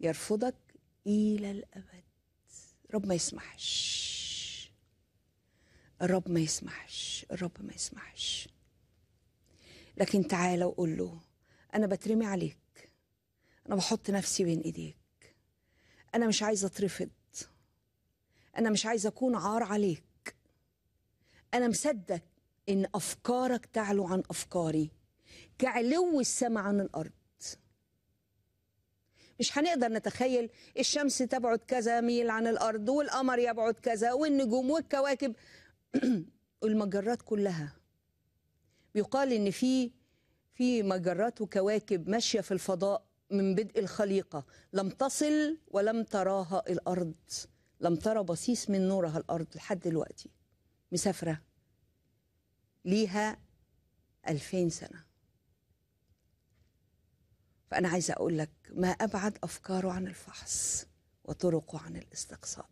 يرفضك إلى الأبد رب ما يسمحش الرب ما يسمحش الرب ما يسمحش لكن تعالى وقول له أنا بترمي عليك أنا بحط نفسي بين إيديك أنا مش عايزة أترفض أنا مش عايزة أكون عار عليك أنا مصدق إن أفكارك تعلو عن أفكاري كعلو السماء عن الأرض مش هنقدر نتخيل الشمس تبعد كذا ميل عن الارض والقمر يبعد كذا والنجوم والكواكب (clears throat) المجرات كلها بيقال ان في في مجرات وكواكب ماشيه في الفضاء من بدء الخليقه لم تصل ولم تراها الارض لم ترى بصيص من نورها الارض لحد دلوقتي مسافره ليها 2000 سنه فانا عايزه اقول لك ما أبعد أفكاره عن الفحص وطرقه عن الاستقصاء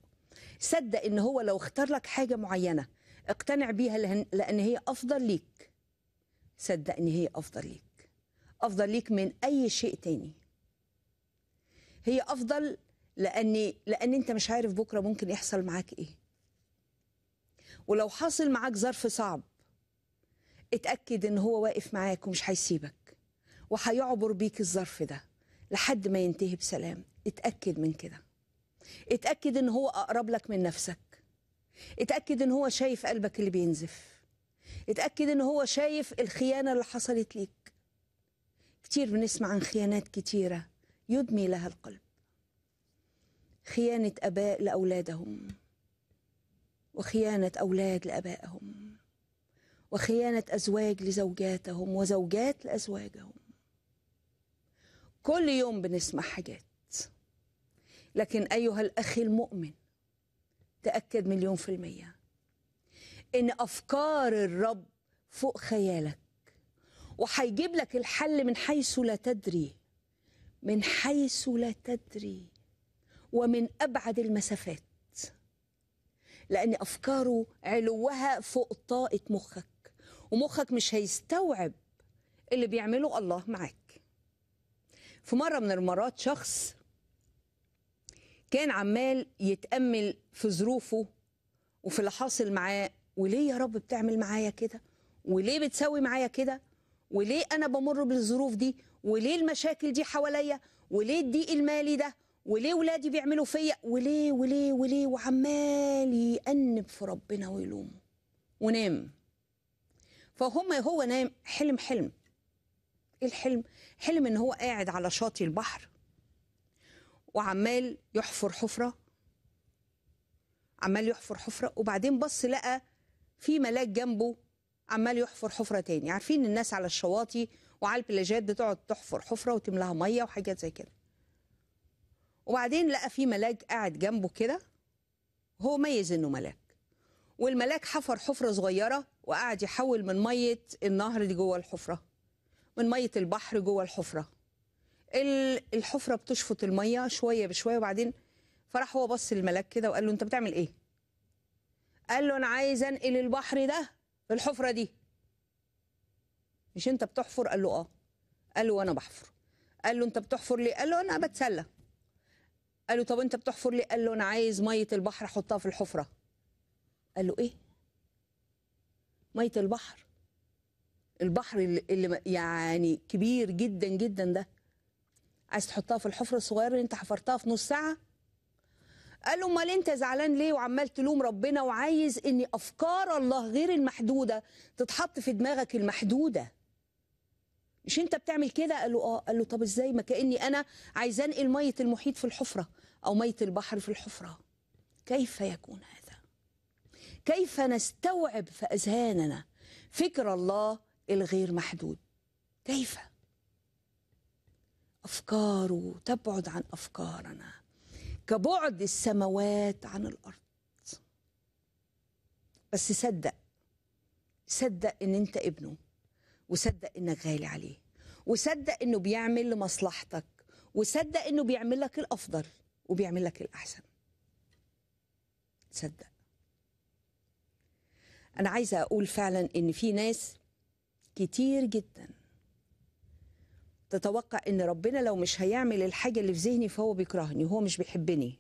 صدق إن هو لو اختار لك حاجة معينة اقتنع بيها لأن هي أفضل ليك صدق إن هي أفضل ليك أفضل ليك من أي شيء تاني هي أفضل لأن لأن أنت مش عارف بكرة ممكن يحصل معاك إيه ولو حاصل معاك ظرف صعب اتأكد إن هو واقف معاك ومش هيسيبك وهيعبر بيك الظرف ده لحد ما ينتهي بسلام اتأكد من كده اتأكد ان هو اقرب لك من نفسك اتأكد ان هو شايف قلبك اللي بينزف اتأكد ان هو شايف الخيانة اللي حصلت ليك كتير بنسمع عن خيانات كتيرة يدمي لها القلب خيانة أباء لأولادهم وخيانة أولاد لأبائهم وخيانة أزواج لزوجاتهم وزوجات لأزواجهم كل يوم بنسمع حاجات لكن أيها الأخ المؤمن تأكد مليون في المية إن أفكار الرب فوق خيالك وهيجيب لك الحل من حيث لا تدري من حيث لا تدري ومن أبعد المسافات لأن أفكاره علوها فوق طاقة مخك ومخك مش هيستوعب اللي بيعمله الله معاك في مره من المرات شخص كان عمال يتامل في ظروفه وفي اللي حاصل معاه وليه يا رب بتعمل معايا كده وليه بتسوي معايا كده وليه انا بمر بالظروف دي وليه المشاكل دي حواليا وليه الضيق المالي ده وليه ولادي بيعملوا فيا وليه وليه وليه وعمال يأنب في ربنا ويلومه ونام فهم هو نام حلم حلم ايه الحلم حلم ان هو قاعد على شاطئ البحر وعمال يحفر حفره عمال يحفر حفره وبعدين بص لقى في ملاك جنبه عمال يحفر حفره تاني عارفين الناس على الشواطئ وعلى البلاجات بتقعد تحفر حفره وتملاها ميه وحاجات زي كده وبعدين لقى في ملاك قاعد جنبه كده هو ميز انه ملاك والملاك حفر حفره صغيره وقعد يحول من ميه النهر اللي جوه الحفره من ميه البحر جوه الحفره الحفره بتشفط الميه شويه بشويه وبعدين فراح هو بص للملاك كده وقال له انت بتعمل ايه قال له انا عايز انقل البحر ده في الحفره دي مش انت بتحفر قال له اه قال له وانا بحفر قال له انت بتحفر ليه قال له انا بتسلى قال له طب انت بتحفر ليه قال له انا عايز ميه البحر احطها في الحفره قال له ايه ميه البحر البحر اللي يعني كبير جدا جدا ده عايز تحطها في الحفره الصغيره اللي انت حفرتها في نص ساعه قال له امال انت زعلان ليه وعمال تلوم ربنا وعايز ان افكار الله غير المحدوده تتحط في دماغك المحدوده مش انت بتعمل كده قال له اه قال له طب ازاي ما كاني انا عايز انقل ميه المحيط في الحفره او ميه البحر في الحفره كيف يكون هذا كيف نستوعب في اذهاننا فكر الله الغير محدود كيف افكاره تبعد عن افكارنا كبعد السماوات عن الارض بس صدق صدق ان انت ابنه وصدق انك غالي عليه وصدق انه بيعمل لمصلحتك وصدق انه بيعمل لك الافضل وبيعمل لك الاحسن صدق انا عايزه اقول فعلا ان في ناس كتير جدا تتوقع ان ربنا لو مش هيعمل الحاجه اللي في ذهني فهو بيكرهني وهو مش بيحبني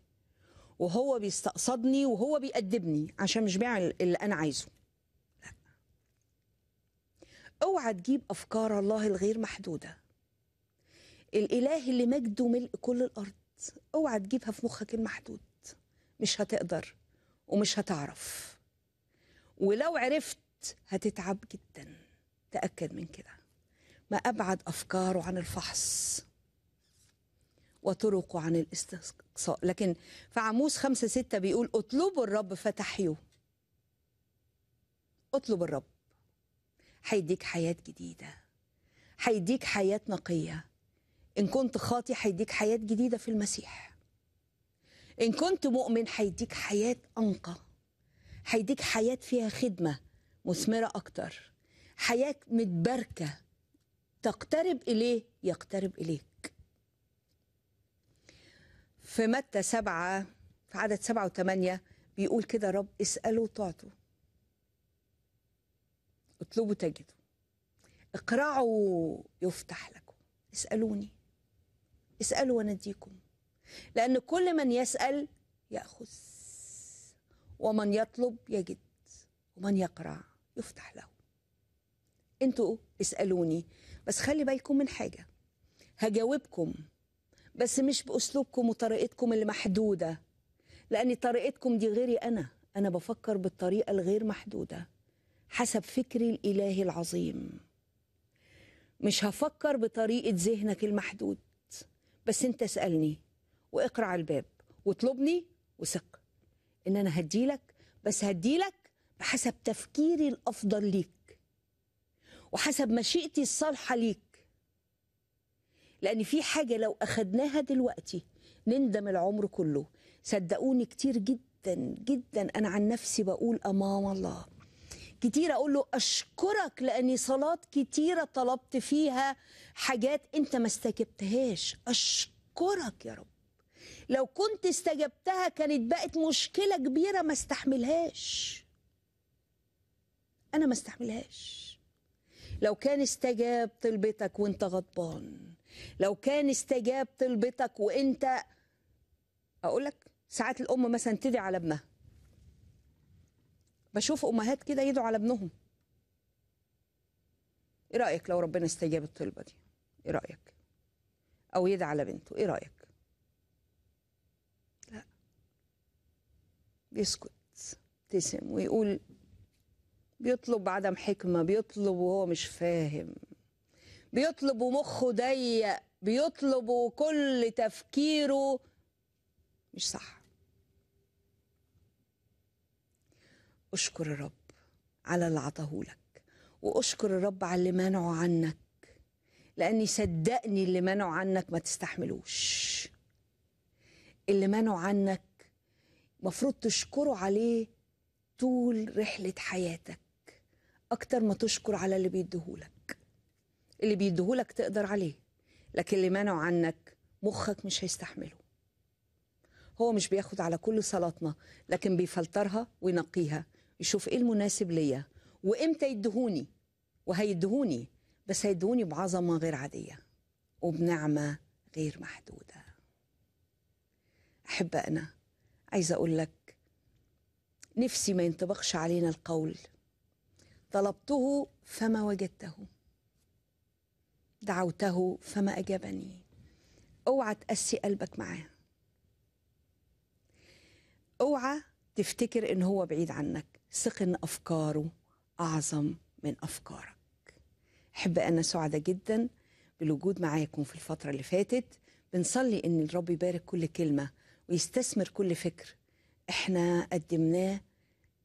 وهو بيستقصدني وهو بيأدبني عشان مش بيعمل اللي انا عايزه لا اوعى تجيب افكار الله الغير محدوده الاله اللي مجده ملء كل الارض اوعى تجيبها في مخك المحدود مش هتقدر ومش هتعرف ولو عرفت هتتعب جداً تأكد من كده ما أبعد أفكاره عن الفحص وطرقه عن الاستقصاء لكن في عموس خمسة ستة بيقول اطلبوا الرب فتحيوه اطلب الرب هيديك حياة جديدة هيديك حياة نقية إن كنت خاطي هيديك حياة جديدة في المسيح إن كنت مؤمن هيديك حياة أنقى هيديك حياة فيها خدمة مثمرة أكتر حياة متباركة تقترب إليه يقترب إليك في متى سبعة في عدد سبعة وثمانية بيقول كده رب اسألوا تعطوا اطلبوا تجدوا اقرعوا يفتح لكم اسألوني اسألوا ونديكم لأن كل من يسأل يأخذ ومن يطلب يجد ومن يقرع يفتح له انتوا اسالوني بس خلي بالكم من حاجه هجاوبكم بس مش باسلوبكم وطريقتكم اللي محدوده لان طريقتكم دي غيري انا انا بفكر بالطريقه الغير محدوده حسب فكري الالهي العظيم مش هفكر بطريقه ذهنك المحدود بس انت اسالني واقرع الباب واطلبني وثق ان انا هديلك بس هديلك بحسب تفكيري الافضل ليك وحسب مشيئتي الصالحه ليك لان في حاجه لو اخدناها دلوقتي نندم العمر كله صدقوني كتير جدا جدا انا عن نفسي بقول امام الله كتير اقول له اشكرك لاني صلاه كتيره طلبت فيها حاجات انت ما استجبتهاش اشكرك يا رب لو كنت استجبتها كانت بقت مشكله كبيره ما استحملهاش انا ما استحملهاش لو كان استجاب طلبتك وانت غضبان لو كان استجاب طلبتك وانت اقول لك ساعات الام مثلا تدعي على ابنها بشوف امهات كده يدعوا على ابنهم ايه رايك لو ربنا استجاب الطلبه دي ايه رايك او يدعي على بنته ايه رايك لا بيسكت تسم ويقول بيطلب عدم حكمة بيطلب وهو مش فاهم بيطلب ومخه ضيق بيطلب وكل تفكيره مش صح اشكر الرب على اللي عطاهولك واشكر الرب على اللي منعه عنك لاني صدقني اللي منعه عنك ما تستحملوش اللي منعه عنك مفروض تشكره عليه طول رحله حياتك اكتر ما تشكر على اللي بيديهولك اللي بيديهولك تقدر عليه لكن اللي منعه عنك مخك مش هيستحمله هو مش بياخد على كل صلاتنا لكن بيفلترها وينقيها يشوف ايه المناسب ليا وامتى يدهوني وهيدهوني بس هيدهوني بعظمه غير عاديه وبنعمه غير محدوده احب انا عايزه اقول لك نفسي ما ينطبقش علينا القول طلبته فما وجدته دعوته فما أجابني اوعى تقسي قلبك معاه اوعى تفتكر ان هو بعيد عنك ثق ان افكاره اعظم من افكارك احب انا سعدة جدا بالوجود معاكم في الفترة اللي فاتت بنصلي ان الرب يبارك كل كلمة ويستثمر كل فكر احنا قدمناه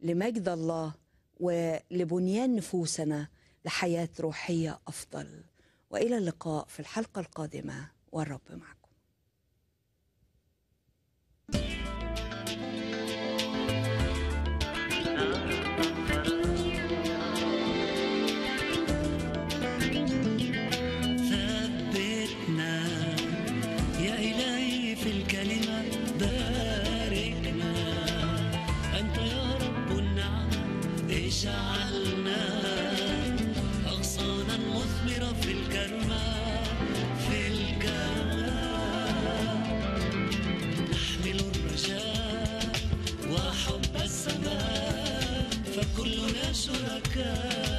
لمجد الله ولبنيان نفوسنا لحياه روحيه افضل والى اللقاء في الحلقه القادمه والرب معكم Good.